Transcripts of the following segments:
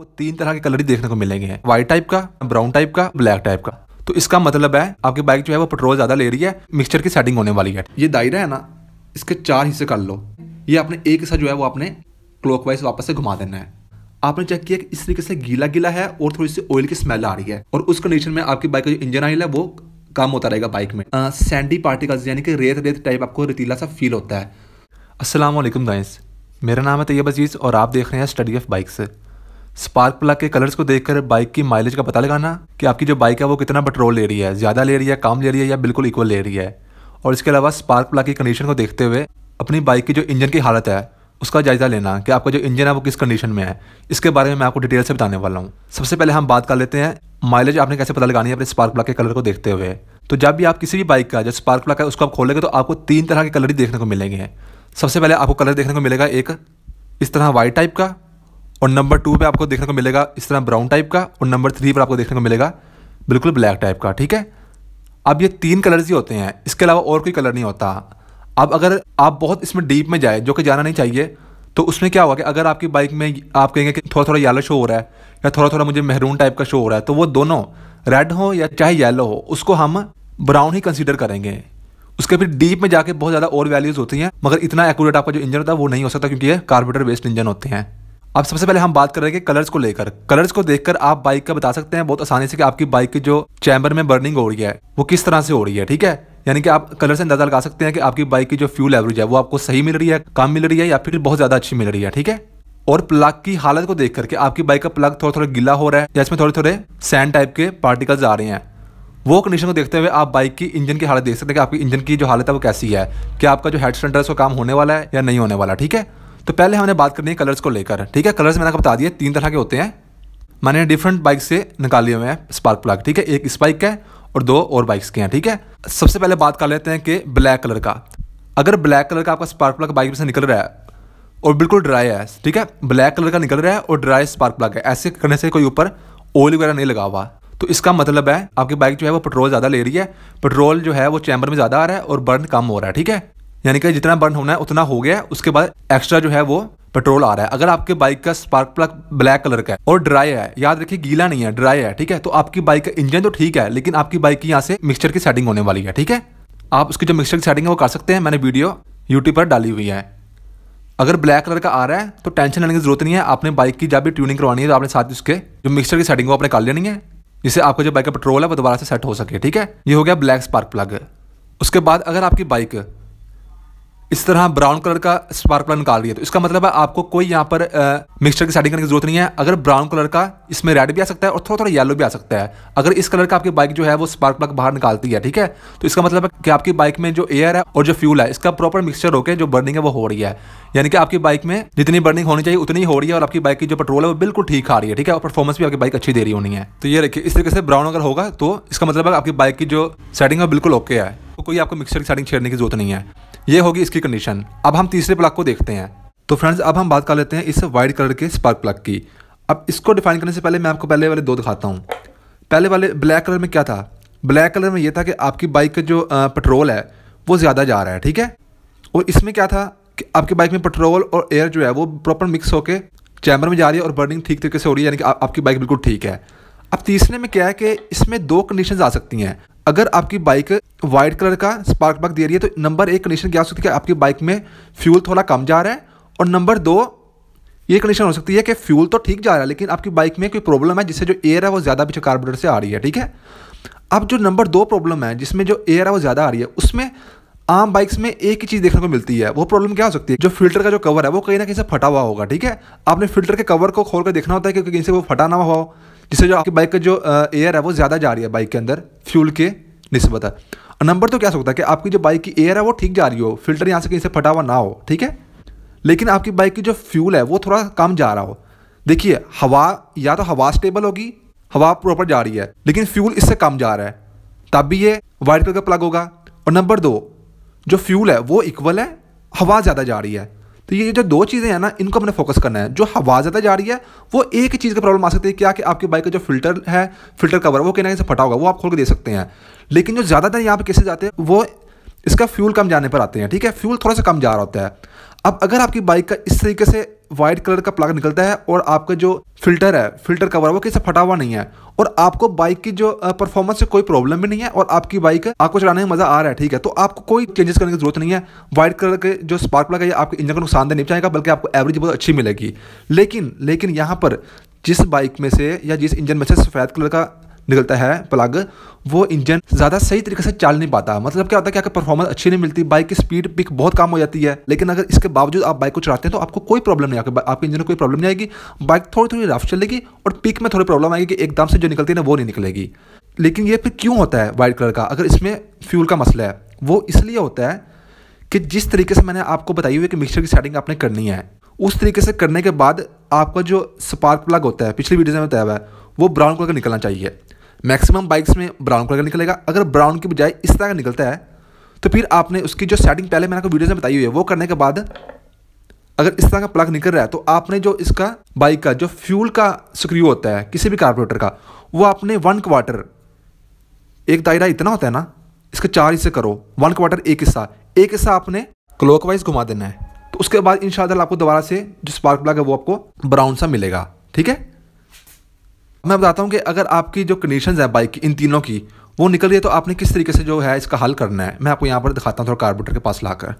आपको तीन तरह के कलर ही देखने को मिलेंगे व्हाइट टाइप का ब्राउन टाइप का ब्लैक टाइप का तो इसका मतलब है आपकी बाइक जो है वो पेट्रोल ज़्यादा ले रही है मिक्सचर की सेटिंग होने वाली है ये दायरा है ना इसके चार हिस्से कर लो ये आपने एक हिस्सा जो है वो आपने क्लॉकवाइज वापस से घुमा देना है आपने चेक किया कि इस तरीके से गीला गीला है और थोड़ी सी ऑयल की स्मेल आ रही है और उस कंडीशन में आपकी बाइक का जो इंजन ऑयल है वो कम होता रहेगा बाइक में आ, सैंडी पार्टिकल्स यानी कि रेत रेत टाइप आपको रतीला सा फील होता है असलम दाइस मेरा नाम है तैयब अजीज़ और आप देख रहे हैं स्टडी ऑफ बाइक से स्पार्क प्लग के कलर्स को देखकर बाइक की माइलेज का पता लगाना कि आपकी जो बाइक है वो कितना पेट्रोल ले रही है ज़्यादा ले रही है कम ले रही है या बिल्कुल इक्वल ले रही है और इसके अलावा स्पार्क प्लग की कंडीशन को देखते हुए अपनी बाइक की जो इंजन की हालत है उसका जायज़ा लेना कि आपका जो इंजन है वो किस कंडीशन में है इसके बारे में मैं आपको डिटेल से बताने वाला हूँ सबसे पहले हम बात कर लेते हैं माइलेज आपने कैसे पता लगानी है अपने स्पार्क प्लग के कलर को देखते हुए तो जब भी आप किसी भी बाइक का जो स्पार्क प्लग है उसको आप खोलेंगे तो आपको तीन तरह के कलर ही देखने को मिलेंगे सबसे पहले आपको कलर देखने को मिलेगा एक इस तरह वाइट टाइप का और नंबर टू पे आपको देखने को मिलेगा इस तरह ब्राउन टाइप का और नंबर थ्री पर आपको देखने को मिलेगा बिल्कुल ब्लैक टाइप का ठीक है अब ये तीन कलर्स ही होते हैं इसके अलावा और कोई कलर नहीं होता अब अगर आप बहुत इसमें डीप में जाए जो कि जाना नहीं चाहिए तो उसमें क्या होगा कि अगर आपकी बाइक में आप कहेंगे कि थोड़ा थोड़ा येलो शो हो रहा है या थोड़ा थोड़ा मुझे मेहरून टाइप का शो हो रहा है तो वो दोनों रेड हो या चाहे येलो हो उसको हम ब्राउन ही कंसिडर करेंगे उसके फिर डीप में जाके बहुत ज़्यादा और वैल्यूज़ होती हैं मगर इतना एक्यूरेट आपका जो इंजन होता है वो नहीं हो सकता क्योंकि ये कार्बोरेटर बेस्ड इंजन होते हैं अब सबसे पहले हम बात करेंगे कलर्स को लेकर कलर्स को देखकर आप बाइक का बता सकते हैं बहुत आसानी से कि आपकी बाइक की जो चैम्बर में बर्निंग हो रही है वो किस तरह से हो रही है ठीक है यानी कि आप कलर से अंदाजा लगा सकते हैं कि आपकी बाइक की जो फ्यूल एवरेज है वो आपको सही मिल रही है कम मिल रही है या फिर बहुत ज्यादा अच्छी मिल रही है ठीक है और प्लग की हालत को देख करके आपकी बाइक का प्लग थोड़ा थोड़ा गीला हो रहा है या इसमें थोड़े थोड़े सैंड टाइप के पार्टिकल्स आ रहे हैं वो कंडीशन को देखते हुए आप बाइक की इंजन की हालत देख सकते हैं कि आपकी इंजन की जो हालत है वो कैसी है क्या आपका जो हेड सिलेंडर उसका काम होने वाला है या नहीं होने वाला ठीक है तो पहले हमने बात करनी है कलर्स को लेकर ठीक है कलर्स मैंने आपको बता दिए तीन तरह के होते हैं मैंने डिफरेंट बाइक से निकाले हुए हैं स्पार्क प्लग ठीक है एक स्पाइक है और दो और बाइक्स के हैं ठीक है सबसे पहले बात कर लेते हैं कि ब्लैक कलर का अगर ब्लैक कलर का आपका स्पार्क प्लग बाइक में से निकल रहा है और बिल्कुल ड्राई है ठीक है ब्लैक कलर का निकल रहा है और ड्राई स्पार्क प्लग है ऐसे करने से कोई ऊपर ऑयल वगैरह नहीं लगा हुआ तो इसका मतलब है आपकी बाइक जो है वो पेट्रोल ज़्यादा ले रही है पेट्रोल जो है वो चैम्बर में ज़्यादा आ रहा है और बर्न कम हो रहा है ठीक है यानी कि जितना बर्न होना है उतना हो गया उसके बाद एक्स्ट्रा जो है वो पेट्रोल आ रहा है अगर आपके बाइक का स्पार्क प्लग ब्लैक कलर का है और ड्राई है याद रखिए गीला नहीं है ड्राई है ठीक है तो आपकी बाइक का इंजन तो ठीक है लेकिन आपकी बाइक की यहाँ से मिक्सचर की सेटिंग होने वाली है ठीक है आप उसकी जो मिक्सचर की सेटिंग है वो कर सकते हैं मैंने वीडियो यूट्यूब पर डाली हुई है अगर ब्लैक कलर का आ रहा है तो टेंशन लेने की जरूरत नहीं है आपने बाइक की जब भी ट्यूनिंग करवानी है तो आपने साथ उसके जो मिक्सचर की सेटिंग वो आपने कर लेनी है जिससे आपका जो बाइक का पेट्रोल है वो दोबारा से सेट हो सके ठीक है ये हो गया ब्लैक स्पार्क प्लग उसके बाद अगर आपकी बाइक इस तरह ब्राउन कलर का स्पार्क प्लग निकाल दिया तो इसका मतलब है आपको कोई यहाँ पर मिक्सचर की सेटिंग करने की जरूरत नहीं है अगर ब्राउन कलर का इसमें रेड भी आ सकता है और थोड़ा थोड़ा येलो भी आ सकता है अगर इस कलर का आपकी बाइक जो है वो स्पार्क प्लग बाहर निकालती है ठीक है तो इसका मतलब है कि आपकी बाइक में जो एयर है और जो फ्यूल है इसका प्रॉपर मिक्सचर होकर जो बर्निंग है वो हो रही है यानी कि आपकी बाइक में जितनी बर्निंग होनी चाहिए उतनी हो रही है और आपकी बाइक की जो पेट्रोल है वो बिल्कुल ठीक आ रही है ठीक है और परफॉर्मेंस भी आपकी बाइक अच्छी दे रही होनी है तो ये देखिए इस तरीके से ब्राउन अगर होगा तो इसका मतलब है आपकी बाइक की जो सेटिंग है बिल्कुल ओके है तो कोई आपको मिक्सचर की सेटिंग छेड़ने की जरूरत नहीं है ये होगी इसकी कंडीशन अब हम तीसरे प्लग को देखते हैं तो फ्रेंड्स अब हम बात कर लेते हैं इस वाइट कलर के स्पार्क प्लग की अब इसको डिफाइन करने से पहले मैं आपको पहले वाले दो दिखाता हूँ पहले वाले ब्लैक कलर में क्या था ब्लैक कलर में ये था कि आपकी बाइक का जो पेट्रोल है वो ज़्यादा जा रहा है ठीक है और इसमें क्या था कि आपकी बाइक में पेट्रोल और एयर जो है वो प्रॉपर मिक्स होकर चैम्बर में जा रही है और बर्निंग ठीक तरीके से हो रही है यानी कि आपकी बाइक बिल्कुल ठीक है अब तीसरे में क्या है कि इसमें दो कंडीशन आ सकती हैं अगर आपकी बाइक वाइट कलर का स्पार्क प्लग दे रही है तो नंबर एक कंडीशन क्या हो सकती है आपकी बाइक में फ्यूल थोड़ा कम जा रहा है और नंबर दो ये कंडीशन हो सकती है कि फ्यूल तो ठीक जा रहा है लेकिन आपकी बाइक में कोई प्रॉब्लम है जिससे जो एयर है वो ज़्यादा पीछे कार्बोरेटर से आ रही है ठीक है अब जो नंबर दो प्रॉब्लम है जिसमें जो एयर है वो ज़्यादा आ रही है उसमें आम बाइक्स में एक ही चीज़ देखने को मिलती है वो प्रॉब्लम क्या हो सकती है जो फिल्टर का जो कवर है वो कहीं ना कहीं से फटा हुआ होगा ठीक है आपने फिल्टर के कवर को खोल कर देखना होता है कि कहीं से वो फटा ना हुआ हो जिससे जो आपकी बाइक का जो एयर है वो ज़्यादा जा रही है बाइक के अंदर फ्यूल के नस्बत है नंबर तो क्या सकता है कि आपकी जो बाइक की एयर है वो ठीक जा रही हो फिल्टर यहाँ से कहीं से फटा हुआ ना हो ठीक है लेकिन आपकी बाइक की जो फ्यूल है वो थोड़ा कम जा रहा हो देखिए हवा या तो हवा स्टेबल होगी हवा प्रॉपर जा रही है लेकिन फ्यूल इससे कम जा रहा है तब भी ये वाइट कलर का प्लग होगा और नंबर दो जो फ्यूल है वो इक्वल है हवा ज़्यादा जा रही है तो ये जो दो चीज़ें हैं ना इनको अपने फोकस करना है जो हवा ज़्यादा जा रही है वो एक ही चीज़ की प्रॉब्लम आ सकती है क्या कि आपकी बाइक का जो फिल्टर है फिल्टर कवर वो कहीं ना कहीं से फटा होगा वो आप खोल के दे सकते हैं लेकिन जो ज़्यादातर यहाँ पर केसेज आते हैं वो इसका फ्यूल कम जाने पर आते हैं ठीक है फ्यूल थोड़ा सा कम जा रहा होता है अब अगर आपकी बाइक का इस तरीके से वाइट कलर का प्लग निकलता है और आपका जो फिल्टर है फिल्टर कवर वो किसी फटा हुआ नहीं है और आपको बाइक की जो परफॉर्मेंस से कोई प्रॉब्लम भी नहीं है और आपकी बाइक आपको चलाने में मज़ा आ रहा है ठीक है तो आपको कोई चेंजेस करने की जरूरत नहीं है व्हाइट कलर के जो स्पार्क प्लग है आपके इंजन को नुकसान तो नहीं चाहेगा बल्कि आपको एवरेज बहुत अच्छी मिलेगी लेकिन लेकिन यहाँ पर जिस बाइक में से या जिस इंजन में से सफ़ेद कलर का निकलता है प्लग वो इंजन ज़्यादा सही तरीके से चल नहीं पाता मतलब क्या होता है कि आपका परफॉर्मेंस अच्छी नहीं मिलती बाइक की स्पीड पिक बहुत कम हो जाती है लेकिन अगर इसके बावजूद आप बाइक को चलाते हैं तो आपको कोई प्रॉब्लम नहीं आएगा आपके इंजन में कोई प्रॉब्लम नहीं आएगी बाइक थोड़ी थोड़ी रफ चलेगी और पिक में थोड़ी प्रॉब्लम आएगी कि एकदम से जो निकलती है ना वो नहीं निकलेगी लेकिन ये फिर क्यों होता है वाइट कलर का अगर इसमें फ्यूल का मसला है वो इसलिए होता है कि जिस तरीके से मैंने आपको बताई हुई कि मिक्सचर की सेटिंग आपने करनी है उस तरीके से करने के बाद आपका जो स्पार्क प्लग होता है पिछली वीडियो में बताया हुआ है वो ब्राउन कलर का निकलना चाहिए मैक्सिमम बाइक्स में ब्राउन कलर का निकलेगा अगर ब्राउन की बजाय इस तरह का निकलता है तो फिर आपने उसकी जो सेटिंग पहले मैंने आपको वीडियो में बताई हुई है वो करने के बाद अगर इस तरह का प्लग निकल रहा है तो आपने जो इसका बाइक का जो फ्यूल का स्क्रू होता है किसी भी कार्बोरेटर का वो आपने वन क्वार्टर एक दायरा इतना होता है ना इसके चार हिस्से करो वन क्वार्टर एक हिस्सा एक हिस्सा आपने वाइज घुमा देना है तो उसके बाद इन आपको दोबारा से जो स्पार्क प्लग है वो आपको ब्राउन सा मिलेगा ठीक है मैं बताता हूँ कि अगर आपकी जो कंडीशन है बाइक की इन तीनों की वो निकल गई तो आपने किस तरीके से जो है इसका हल करना है मैं आपको यहाँ पर दिखाता हूँ थोड़ा कार्बोटर के पास लाकर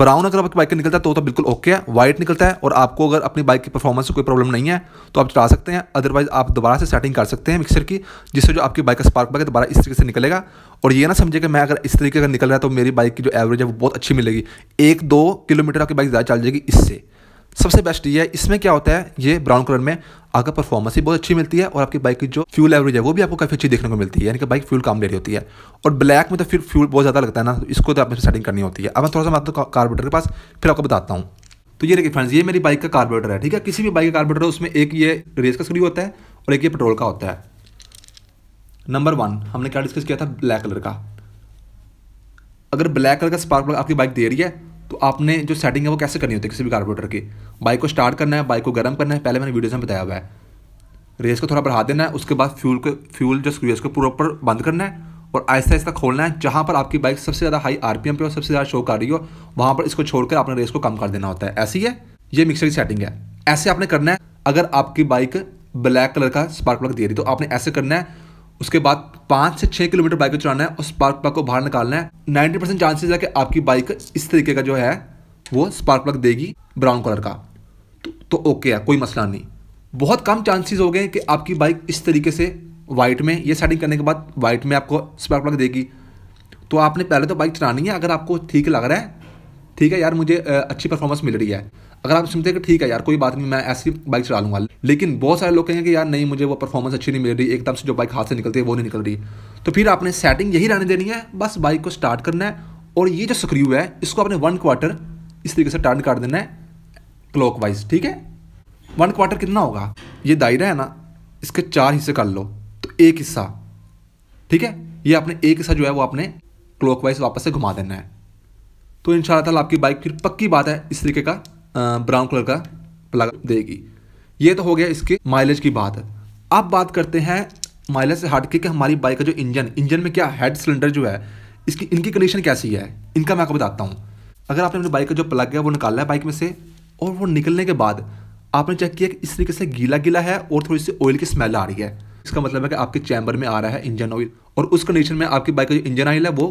ब्राउन अगर आपकी बाइक का निकलता है तो तो बिल्कुल ओके है वाइट निकलता है और आपको अगर अपनी बाइक की परफॉर्मेंस में कोई प्रॉब्लम नहीं है तो आप चला सकते हैं अदरवाइज आप दोबारा से सेटिंग कर सकते हैं मिक्सर की जिससे जो आपकी बाइक का स्पार्क प्लग दोबारा इस तरीके से निकलेगा और ये ना समझे कि मैं अगर इस तरीके का निकल रहा है तो मेरी बाइक की जो एवरेज है वो बहुत अच्छी मिलेगी एक दो किलोमीटर आपकी बाइक ज़्यादा चल जाएगी इससे सबसे बेस्ट ये है इसमें क्या होता है ये ब्राउन कलर में आपका परफॉर्मेंस भी बहुत अच्छी मिलती है और आपकी बाइक की जो फ्यूल एवरेज है वो भी आपको काफ़ी अच्छी देखने को मिलती है यानी कि बाइक फ्यूल काम दे रही होती है और ब्लैक में तो फिर फ्यूल बहुत ज़्यादा लगता है ना इसको तो आपने सेटिंग करनी होती है अब मैं थोड़ा सा मानता कार्बोटर के पास फिर आपको बताता हूँ तो ये देखिए फ्रेंड्स ये मेरी बाइक का कार्बोटर है ठीक है किसी भी बाइक का है उसमें एक ये रेस का स्क्रू होता है और एक ये पेट्रोल का होता है नंबर वन हमने क्या डिस्कस किया था ब्लैक कलर का अगर ब्लैक कलर का स्पार्क प्लग आपकी बाइक दे रही है आपने जो सेटिंग है वो कैसे करनी होती है किसी भी कार्बोरेटर की बाइक को स्टार्ट करना है बाइक को गर्म करना है पहले मैंने वीडियोज़ में बताया हुआ है रेस को थोड़ा बढ़ा देना है उसके बाद फ्यूल को फ्यूल जो रेस को प्रॉपर बंद करना है और आहिस्ता आहिस्ता खोलना है जहाँ पर आपकी बाइक सबसे ज़्यादा हाई आर पे और सबसे ज़्यादा शो कर रही हो वहाँ पर इसको छोड़कर आपने रेस को कम कर देना होता है ऐसी है ये मिक्सर की सेटिंग है ऐसे आपने करना है अगर आपकी बाइक ब्लैक कलर का स्पार्क प्लग दे रही तो आपने ऐसे करना है उसके बाद पाँच से छः किलोमीटर बाइक को चलाना है और स्पार्क प्लग को बाहर निकालना है नाइन्टी परसेंट चांसेज है कि आपकी बाइक इस तरीके का जो है वो स्पार्क प्लग देगी ब्राउन कलर का तो, तो ओके है कोई मसला नहीं बहुत कम चांसेस हो गए कि आपकी बाइक इस तरीके से वाइट में ये सेटिंग करने के बाद वाइट में आपको स्पार्क प्लग देगी तो आपने पहले तो बाइक चलानी है अगर आपको ठीक लग रहा है ठीक है यार मुझे अच्छी परफॉर्मेंस मिल रही है अगर आप सुनते हैं कि ठीक है यार कोई बात नहीं मैं ऐसी बाइक चला लूंगा लेकिन बहुत सारे लोग कहेंगे कि यार नहीं मुझे वो परफॉर्मेंस अच्छी नहीं मिल रही एकदम से जो बाइक हाथ से निकलती है वो नहीं निकल रही तो फिर आपने सेटिंग यही रहने देनी है बस बाइक को स्टार्ट करना है और ये जो स्क्रू है इसको आपने वन क्वार्टर इस तरीके से टर्न कर देना है क्लॉक वाइज ठीक है वन क्वार्टर कितना होगा ये दायरा है ना इसके चार हिस्से कर लो तो एक हिस्सा ठीक है ये आपने एक हिस्सा जो है वो आपने क्लॉक वाइज वापस से घुमा देना है तो इन शाला आपकी बाइक फिर पक्की बात है इस तरीके का ब्राउन कलर का प्लग देगी ये तो हो गया इसके माइलेज की बात है अब बात करते हैं माइलेज से हट के कि हमारी बाइक का जो इंजन इंजन में क्या हेड सिलेंडर जो है इसकी इनकी कंडीशन कैसी है इनका मैं आपको बताता हूँ अगर आपने अपनी बाइक का जो प्लग है वो निकाला है बाइक में से और वो निकलने के बाद आपने चेक किया कि इस तरीके से गीला गीला है और थोड़ी सी ऑयल की स्मेल आ रही है इसका मतलब है कि आपके चैम्बर में आ रहा है इंजन ऑयल और उस कंडीशन में आपकी बाइक का जो इंजन ऑयल है वो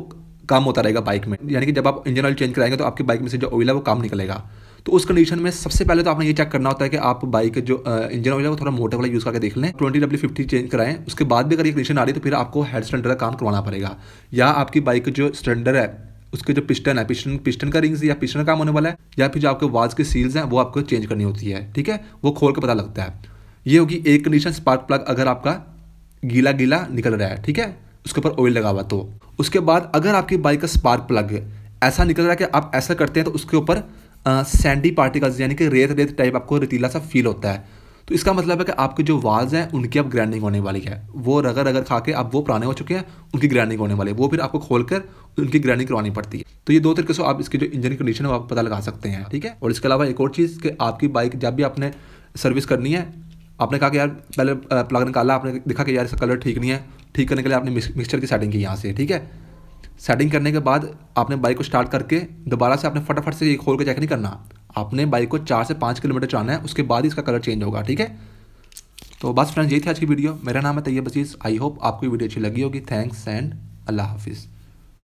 काम होता रहेगा बाइक में यानी कि जब आप इंजन ऑयल चेंज कराएंगे तो आपकी बाइक में से जो ऑयल है वो काम निकलेगा तो उस कंडीशन में सबसे पहले तो आपने ये चेक करना होता है कि आप बाइक जो इंजन ऑयल है वो थोड़ा मोटे वाला यूज़ करके देख लें ट्वेंटी डब्ल्यू फिफ्टी चेंज कराएं उसके बाद भी अगर ये कंडीशन आ रही है तो फिर आपको हेड स्टैंडर का काम करवाना पड़ेगा या आपकी बाइक जो स्टैंडर है उसके जो पिस्टन है पिस्टन पिस्टन का रिंग्स या पिस्टन का काम होने वाला है या फिर जो आपके वाज के सील्स हैं वो आपको चेंज करनी होती है ठीक है वो खोल के पता लगता है ये होगी एक कंडीशन स्पार्क प्लग अगर आपका गीला गीला निकल रहा है ठीक है उसके ऊपर ऑयल लगा हुआ तो उसके बाद अगर आपकी बाइक का स्पार्क प्लग ऐसा निकल रहा है कि आप ऐसा करते हैं तो उसके ऊपर सैंडी पार्टिकल्स यानी कि रेत रेत टाइप आपको रतीला सा फील होता है तो इसका मतलब है कि आपके जो वाज हैं उनकी अब ग्राइंडिंग होने वाली है वो रगर रगर खा के अब वो पुराने हो चुके हैं उनकी ग्राइंडिंग होने वाली है वो फिर आपको खोल कर उनकी ग्राइंडिंग करवानी पड़ती है तो ये दो तरीके से आप इसकी जो इंजन कंडीशन है आप पता लगा सकते हैं ठीक है और इसके अलावा एक और चीज़ कि आपकी बाइक जब भी आपने सर्विस करनी है आपने कहा कि यार पहले प्लग निकाला आपने देखा कि यार इसका कलर ठीक नहीं है ठीक करने के लिए आपने मिक्सचर की सेटिंग की यहाँ से ठीक है सेटिंग करने के बाद आपने बाइक को स्टार्ट करके दोबारा से आपने फटाफट से ये खोल के चेक नहीं करना आपने बाइक को चार से पाँच किलोमीटर चलाना है उसके बाद ही इसका कलर चेंज होगा ठीक है तो बस फ्रेंड्स ये थी आज की वीडियो मेरा नाम है तैयब बसीस आई होप आपको वीडियो अच्छी लगी होगी थैंक्स एंड अल्लाह हाफिज़